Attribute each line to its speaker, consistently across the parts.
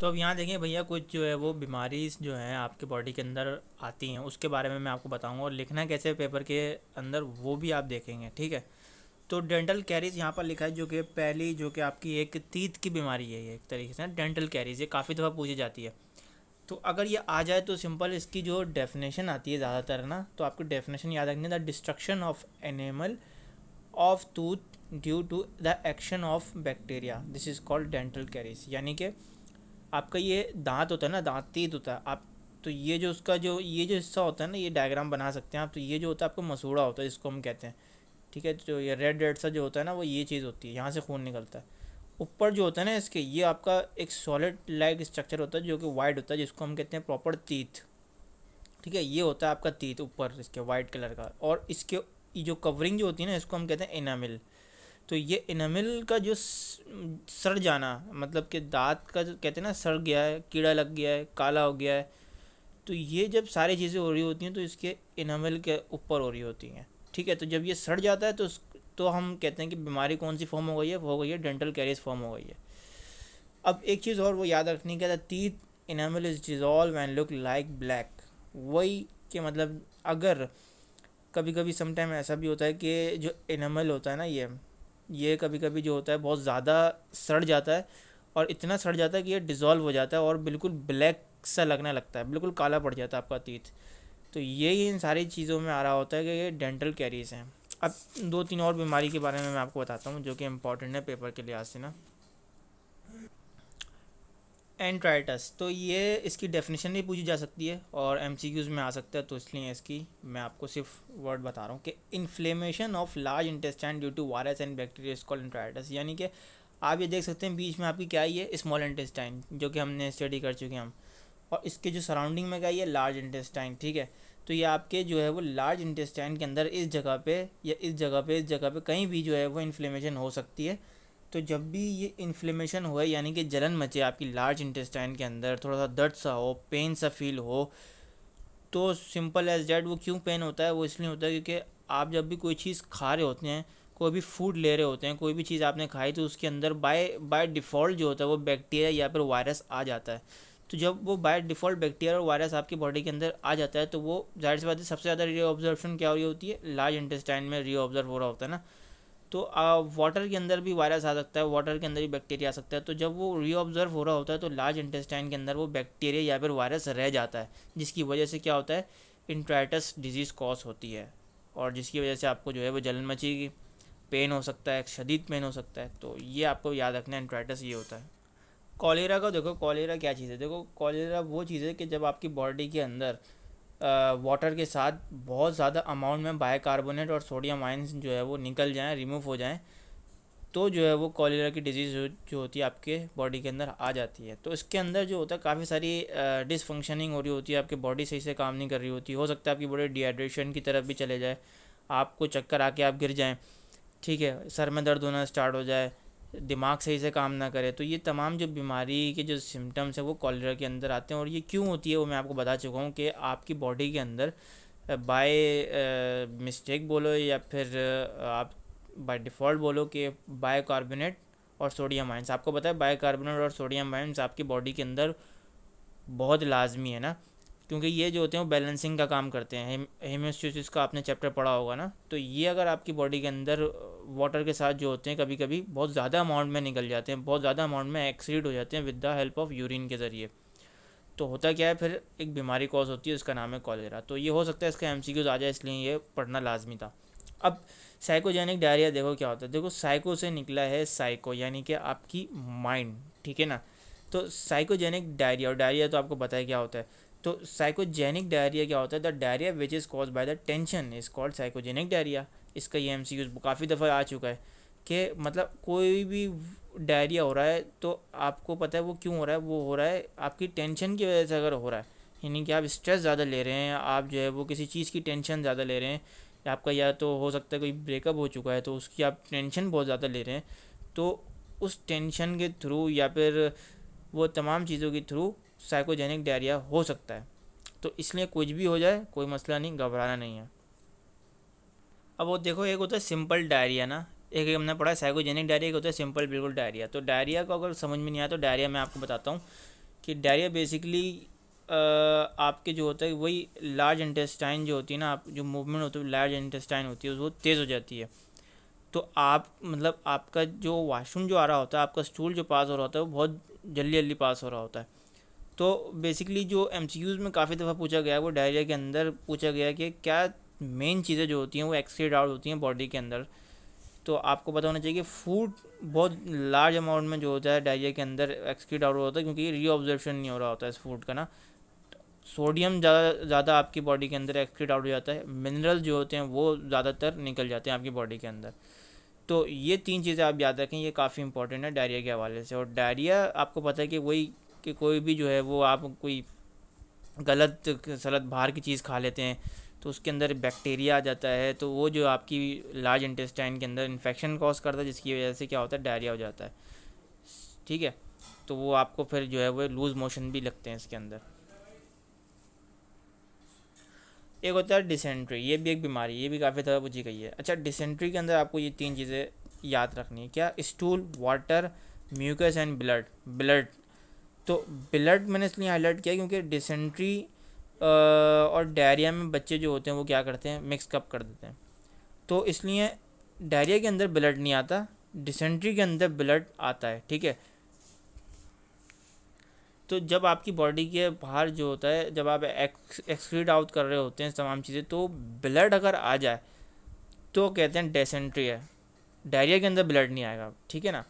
Speaker 1: तो अब यहाँ देखें भैया कुछ जो है वो बीमारीज जो हैं आपके बॉडी के अंदर आती हैं उसके बारे में मैं आपको बताऊँगा और लिखना कैसे पेपर के अंदर वो भी आप देखेंगे ठीक है तो डेंटल कैरीज यहाँ पर लिखा है जो कि पहली जो कि आपकी एक तीत की बीमारी है ये एक तरीके से डेंटल कैरीज ये काफ़ी दफ़ा पूछी जाती है तो अगर ये आ जाए तो सिंपल इसकी जो डेफिनेशन आती है ज़्यादातर ना तो आपकी डेफिनेशन याद रखनी है the destruction of enamel of tooth due to the action of bacteria this is called dental caries यानी कि आपका ये दांत होता है ना दांत तेज होता है आप तो ये जो उसका जो ये जो हिस्सा होता है ना ये डायग्राम बना सकते हैं आप तो ये जो होता है आपका मसूड़ा होता है जिसको हम कहते हैं ठीक है जो तो ये रेड रेड सा जो होता है ना वो ये चीज़ होती है यहाँ से खून निकलता है ऊपर जो होता है ना इसके ये आपका एक सॉलिड लाइक स्ट्रक्चर होता है जो कि वाइट होता है जिसको हम कहते हैं प्रॉपर तीत ठीक है ये होता है आपका तीत ऊपर इसके वाइट कलर का और इसके जो कवरिंग जो होती है ना इसको हम कहते हैं इनामिल तो ये इनमिल का जो सड़ जाना मतलब कि दांत का जो कहते हैं ना सड़ गया है कीड़ा लग गया है काला हो गया है तो ये जब सारी चीज़ें हो रही होती हैं तो इसके इनमिल के ऊपर हो रही होती हैं ठीक है तो जब ये सड़ जाता है तो उस तो हम कहते हैं कि बीमारी कौन सी फॉर्म हो गई है हो गई है डेंटल कैरियस फॉर्म हो गई है अब एक चीज़ और वो याद रखनी क्या teeth enamel is dissolve and look like black वही के मतलब अगर कभी कभी समटाइम ऐसा भी होता है कि जो इनमिल होता है ना ये ये कभी कभी जो होता है बहुत ज़्यादा सड़ जाता है और इतना सड़ जाता है कि ये डिज़ोल्व हो जाता है और बिल्कुल ब्लैक सा लगने लगता है बिल्कुल काला पड़ जाता है आपका तीत तो ये ही इन सारी चीज़ों में आ रहा होता है कि ये डेंटल कैरीज हैं अब दो तीन और बीमारी के बारे में मैं आपको बताता हूँ जो कि इम्पॉर्टेंट है पेपर के लिहाज से ना एंट्राइटस तो ये इसकी डेफिनेशन भी पूछी जा सकती है और एम में आ सकता है तो इसलिए इसकी मैं आपको सिर्फ वर्ड बता रहा हूँ कि inflammation of large intestine due to virus and bacteria is call enteritis यानी कि आप ये देख सकते हैं बीच में आपकी क्या ही है स्मॉल इंटेस्टाइन जो कि हमने स्टडी कर चुके हैं हम और इसके जो सराउंडिंग में क्या है लार्ज इंटेस्टाइन ठीक है तो ये आपके जो है वो लार्ज इंटेस्टाइन के अंदर इस जगह पे या इस जगह पे इस जगह पे कहीं भी जो है वो इन्फ्लेमेशन हो सकती है तो जब भी ये इन्फ्लेमेशन हुए यानी कि जलन मचे आपकी लार्ज इंटेस्टाइन के अंदर थोड़ा सा दर्द सा हो पेन सा फील हो तो सिंपल एज डेट वो क्यों पेन होता है वो इसलिए होता है क्योंकि आप जब भी कोई चीज़ खा रहे होते हैं कोई भी फूड ले रहे होते हैं कोई भी चीज़ आपने खाई तो उसके अंदर बाय बाय डिफ़ॉल्ट जो होता है वो बैक्टीरिया या फिर वायरस आ जाता है तो जब वो बाय डिफ़ॉल्ट बैक्टीरिया और वायरस आपकी बॉडी के अंदर आ जाता है तो वो जाहिर सी बात है सबसे ज़्यादा ऑब्जर्वेशन क्या हो रही होती है लार्ज इंटेस्टाइन में ऑब्जर्व हो रहा होता है ना तो वाटर के अंदर भी वायरस आ सकता है वाटर के अंदर भी बैक्टीरिया आ सकता है तो जब वो रीऑब्जर्व हो रहा होता है तो लार्ज इंटेस्टाइन के अंदर वो बैक्टीरिया या फिर वायरस रह जाता है जिसकी वजह से क्या होता है इंट्राइटस डिजीज़ कॉज होती है और जिसकी वजह से आपको जो है वो जलन मचेगी पेन हो सकता है शदीद पेन हो सकता है तो ये आपको याद रखना है इंट्राइटस ये होता है कॉलेरा का देखो कॉलेरा क्या चीज़ है देखो कॉलेरा वो चीज़ है कि जब आपकी बॉडी के अंदर वाटर के साथ बहुत ज़्यादा अमाउंट में बायकार्बोनेट और सोडियम आइंस जो है वो निकल जाएँ रिमूव हो जाएँ तो जो है वो कॉलेरा की डिजीज़ जो होती है आपके बॉडी के अंदर आ जाती है तो इसके अंदर जो होता है काफ़ी सारी डिसफंक्शनिंग हो रही होती है आपकी बॉडी सही से काम नहीं कर रही होती हो सकता है आपकी बॉडी डिहाइड्रेशन की तरफ भी चले जाए आपको चक्कर आके आप गिर जाएँ ठीक है सर में दर्द होना स्टार्ट हो जाए दिमाग सही से काम ना करे तो ये तमाम जो बीमारी के जो सिम्टम्स हैं वो कॉलरा के अंदर आते हैं और ये क्यों होती है वो मैं आपको बता चुका हूँ कि आपकी बॉडी के अंदर बाय मिस्टेक बोलो या फिर आप बाय डिफ़ॉल्ट बोलो कि बाय कार्बोनेट और सोडियम आइंस आपको पता है बाय कार्बोनेट और सोडियम आइंस आपकी बॉडी के अंदर बहुत लाजमी है ना क्योंकि ये जो होते हैं वो बैलेंसिंग का काम करते हैं हेमोस्टोसिस का आपने चैप्टर पढ़ा होगा ना तो ये अगर आपकी बॉडी के अंदर वाटर के साथ जो होते हैं कभी कभी बहुत ज़्यादा अमाउंट में निकल जाते हैं बहुत ज़्यादा अमाउंट में एक्सीड हो जाते हैं with the help of urine के ज़रिए तो होता क्या है फिर एक बीमारी कॉज होती है उसका नाम है कॉलेरा तो ये हो सकता है इसका एम सी आ जाए इसलिए ये पढ़ना लाजमी था अब साइकोजेनिक डायरिया देखो क्या होता है देखो साइको से निकला है साइको यानी कि आपकी माइंड ठीक है ना तो साइकोजेनिक डायरिया और डायरिया तो आपको पता है क्या होता है तो साइकोजेनिक डायरिया क्या होता है the diarrhoea which is cause by the tension is called psychogenic diarrhoea इसका ये एम काफ़ी दफ़ा आ चुका है कि मतलब कोई भी डायरिया हो रहा है तो आपको पता है वो क्यों हो रहा है वो हो रहा है आपकी टेंशन की वजह से अगर हो रहा है यानी कि आप स्ट्रेस ज़्यादा ले रहे हैं आप जो है वो किसी चीज़ की टेंशन ज़्यादा ले रहे हैं आपका या तो हो सकता है कोई ब्रेकअप हो चुका है तो उसकी आप टेंशन बहुत ज़्यादा ले रहे हैं तो उस टेंशन के थ्रू या फिर वो तमाम चीज़ों के थ्रू साइकोजेनिक डायरिया हो सकता है तो इसलिए कुछ भी हो जाए कोई मसला नहीं घबराना नहीं है अब वो देखो एक होता है सिंपल डायरिया ना एक हमने पढ़ा है साइकोजेनिक डायरिया एक होता है सिंपल बिल्कुल डायरिया तो डायरिया को अगर समझ में नहीं आया तो डायरिया मैं आपको बताता हूँ कि डायरिया बेसिकली आपके जो होता है वही लार्ज इंटेस्टाइन जो होती है ना आप जो मूवमेंट होती है लार्ज इंटेस्टाइन होती है वो तेज़ हो जाती है तो आप मतलब आपका जो वाशरूम जो आ रहा होता है आपका स्टूल जो पास हो रहा होता है वो बहुत जल्दी जल्दी पास हो रहा होता है तो बेसिकली जो एम में काफ़ी दफ़ा पूछा गया है वो डायरिया के अंदर पूछा गया कि क्या मेन चीज़ें जो होती हैं वो एक्सरेड आउट होती हैं बॉडी के अंदर तो आपको पता होना चाहिए कि फूड बहुत लार्ज अमाउंट में जो होता है डायरिया के अंदर एक्सक्रीट आउट होता है क्योंकि रीऑब्जर्वेशन नहीं हो रहा होता है इस फूड का ना सोडियम ज़्यादा ज़्यादा आपकी बॉडी के अंदर एक्सक्रीट आउट हो जाता है मिनरल जो होते हैं वो ज़्यादातर निकल जाते हैं आपकी बॉडी के अंदर तो ये तीन चीज़ें आप याद रखें ये काफ़ी इंपॉर्टेंट है डायरिया के हवाले से और डायरिया आपको पता है कि वही कि कोई भी जो है वो आप कोई गलत सलत बाहर की चीज़ खा लेते हैं तो उसके अंदर बैक्टीरिया आ जाता है तो वो जो आपकी लार्ज इंटेस्टाइन के अंदर इन्फेक्शन कॉज करता है जिसकी वजह से क्या होता है डायरिया हो जाता है ठीक है तो वो आपको फिर जो है वो लूज़ मोशन भी लगते हैं इसके अंदर एक होता है डिसेंट्री ये भी एक बीमारी ये भी काफ़ी तरह पूछी गई है अच्छा डिसेंट्री के अंदर आपको ये तीन चीज़ें याद रखनी है क्या stool water mucus and blood blood तो ब्लड मैंने इसलिए हाईलाइट किया क्योंकि डिसेंट्री और डायरिया में बच्चे जो होते हैं वो क्या करते हैं मिक्स कप कर देते हैं तो इसलिए डायरिया के अंदर ब्लड नहीं आता डिसेंट्री के अंदर ब्लड आता है ठीक है तो जब आपकी बॉडी के बाहर जो होता है जब आप एक्सक्रीट एक्सक्रीड आउट कर रहे होते हैं तमाम चीज़ें तो ब्लड अगर आ जाए तो कहते हैं डेसेंट्री है डायरिया के अंदर ब्लड नहीं आएगा ठीक है ना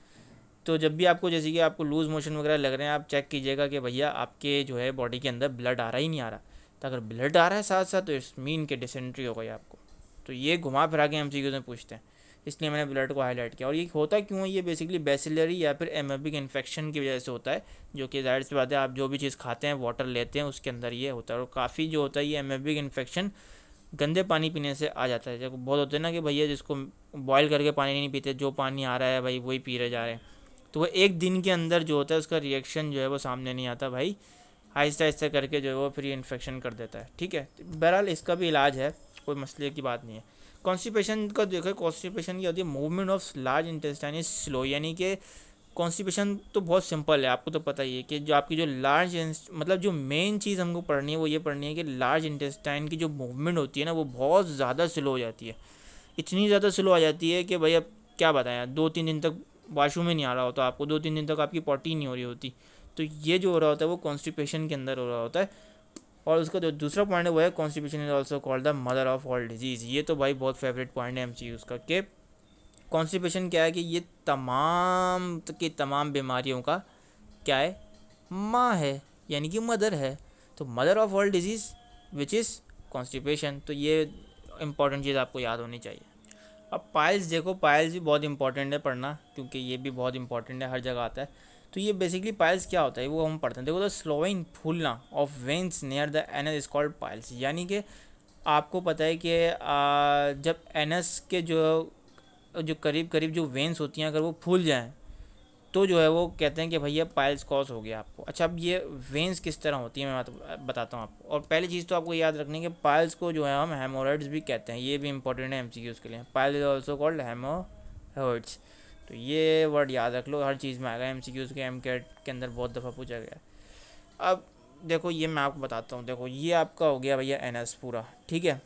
Speaker 1: तो जब भी आपको जैसे कि आपको लूज़ मोशन वगैरह लग रहे हैं आप चेक कीजिएगा कि भैया आपके जो है बॉडी के अंदर ब्लड आ रहा ही नहीं आ रहा तो अगर ब्लड आ रहा है साथ साथ तो इस मीन के डिसेंट्री हो गई आपको तो ये घुमा फिरा के एम में पूछते हैं इसलिए मैंने ब्लड को हाईलाइट किया और ये होता क्यों है ये बेसिकली बेसिलरी या फिर एमबिक इन्फेक्शन की वजह से होता है जो कि जाहिर सी बात है आप जो भी चीज़ खाते हैं वाटर लेते हैं उसके अंदर ये होता है और काफ़ी जो होता है ये एमबिक इन्फेक्शन गंदे पानी पीने से आ जाता है जब बहुत होते हैं ना कि भैया जिसको बॉयल करके पानी नहीं पीते जो पानी आ रहा है भाई वही पी रहे जा रहे हैं तो वो एक दिन के अंदर जो होता है उसका रिएक्शन जो है वो सामने नहीं आता भाई आहिस्ता आहिस्ता करके जो है वो फिर इन्फेक्शन कर देता है ठीक है बहरहाल इसका भी इलाज है कोई मसले की बात नहीं है कॉन्स्टिपेशन का देखो कॉन्स्टिपेशन की होती है movement of large intestine is slow यानी कि कॉन्स्टिपेशन तो बहुत सिंपल है आपको तो पता ही है कि जो आपकी जो लार्ज मतलब जो मेन चीज़ हमको पढ़नी है वो ये पढ़नी है कि लार्ज इंटेस्टाइन की जो मूवमेंट होती है ना वो बहुत ज़्यादा स्लो हो जाती है इतनी ज़्यादा स्लो आ जाती है कि भाई अब क्या बताएं दो तीन दिन तक वाशरूम में नहीं आ रहा होता आपको दो तीन दिन तक आपकी पॉटी नहीं हो रही होती तो ये जो हो रहा होता है वो कॉन्स्टिपेशन के अंदर हो रहा होता है और उसका जो दूसरा पॉइंट है वो है constipation is also called the mother of all disease ये तो भाई बहुत फेवरेट पॉइंट है एम सी उसका के कॉन्स्टिपेशन क्या है कि ये तमाम की तमाम बीमारियों का क्या है माँ है यानी कि मदर है तो mother of all disease which is constipation तो ये इंपॉर्टेंट चीज़ आपको याद होनी चाहिए अब पाइल्स देखो पाइल्स भी बहुत इंपॉर्टेंट है पढ़ना क्योंकि ये भी बहुत इंपॉर्टेंट है हर जगह आता है तो ये बेसिकली पाइल्स क्या होता है वो हम पढ़ते हैं देखो द स्लोइंग फूलना of veins near the anus is called piles यानी कि आपको पता है कि जब एनस के जो जो करीब करीब जो वेंस होती हैं अगर वो फूल जाएँ तो जो है वो कहते हैं कि भैया पाइल्स कॉस हो गया आपको अच्छा अब ये वेंस किस तरह होती है मैं बताता हूँ आपको और पहली चीज़ तो आपको याद रखनी है कि पाइल्स को जो है हम हेमोराइड्स भी कहते हैं ये भी इंपॉर्टेंट है एम के लिए pile is also called haemorrhoids तो ये वर्ड याद रख लो हर चीज़ में आएगा एम के एम के अंदर बहुत दफ़ा पूछा गया अब देखो ये मैं आपको बताता हूँ देखो ये आपका हो गया भैया एन पूरा ठीक है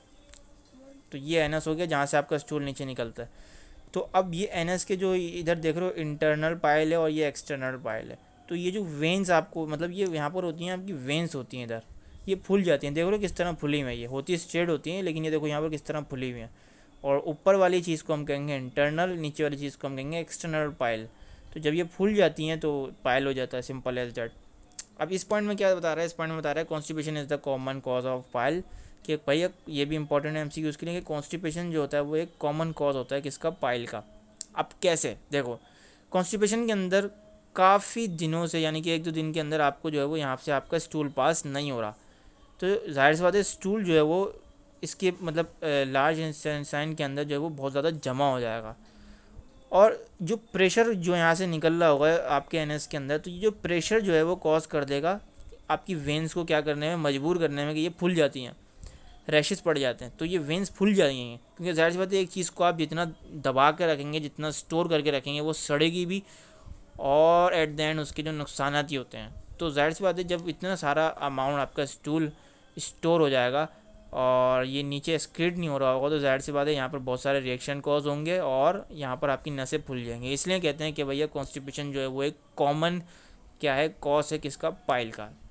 Speaker 1: तो ये एन हो गया जहाँ से आपका स्टूल नीचे निकलता है तो अब ये एन के जो इधर देख रहे हो इंटरनल पायल है और ये एक्सटर्नल पायल है तो ये जो वेंस आपको मतलब ये यहाँ पर होती हैं आपकी वेंस होती हैं इधर ये फूल जाती हैं देख रहे हो किस तरह फुली हुई है ये होती स्ट्रेट होती हैं लेकिन ये देखो यहाँ पर किस तरह फुली हुई हैं और ऊपर वाली चीज़ को हम कहेंगे इंटरनल नीचे वाली चीज़ को हम कहेंगे एक्सटर्नल पायल तो जब ये फूल जाती हैं तो पायल हो जाता है सिंपल एज डेट अब इस पॉइंट में क्या बता रहा है इस पॉइंट में बता रहा है constipation is the common cause of pile कि भैया ये भी इंपॉर्टेंट है एमसीक्यूज के लिए कि कॉन्स्टिपेशन जो होता है वो एक कॉमन कॉज होता है किसका पाइल का अब कैसे देखो कॉन्स्टिपेशन के अंदर काफ़ी दिनों से यानी कि एक दो दिन के अंदर आपको जो है वो यहाँ से आपका स्टूल पास नहीं हो रहा तो जाहिर सी बात है स्टूल जो है वो इसके मतलब लार्ज इंसाइन के अंदर जो है वो बहुत ज़्यादा जमा हो जाएगा और जो प्रेशर जो यहाँ से निकल रहा होगा आपके एन के अंदर तो ये जो प्रेशर जो है वो कॉज कर देगा आपकी वेंस को क्या करने में मजबूर करने में कि ये फूल जाती हैं रैशेज़ पड़ जाते हैं तो ये वेंस फूल जाएंगे क्योंकि जाहिर सी बात है एक चीज़ को आप जितना दबा के रखेंगे जितना स्टोर करके रखेंगे वो सड़ेगी भी और एट द एंड उसके जो नुकसान ही होते हैं तो जाहिर सी बात है जब इतना सारा अमाउंट आपका स्टूल स्टोर हो जाएगा और ये नीचे स्क्रीड नहीं हो रहा होगा तो जाहिर सी बात है यहाँ पर बहुत सारे रिएक्शन कॉज होंगे और यहाँ पर आपकी नसें फूल जाएंगी इसलिए कहते हैं कि भैया कॉन्स्टिपेशन जो है वो एक कॉमन क्या है कॉज है किसका पाइल का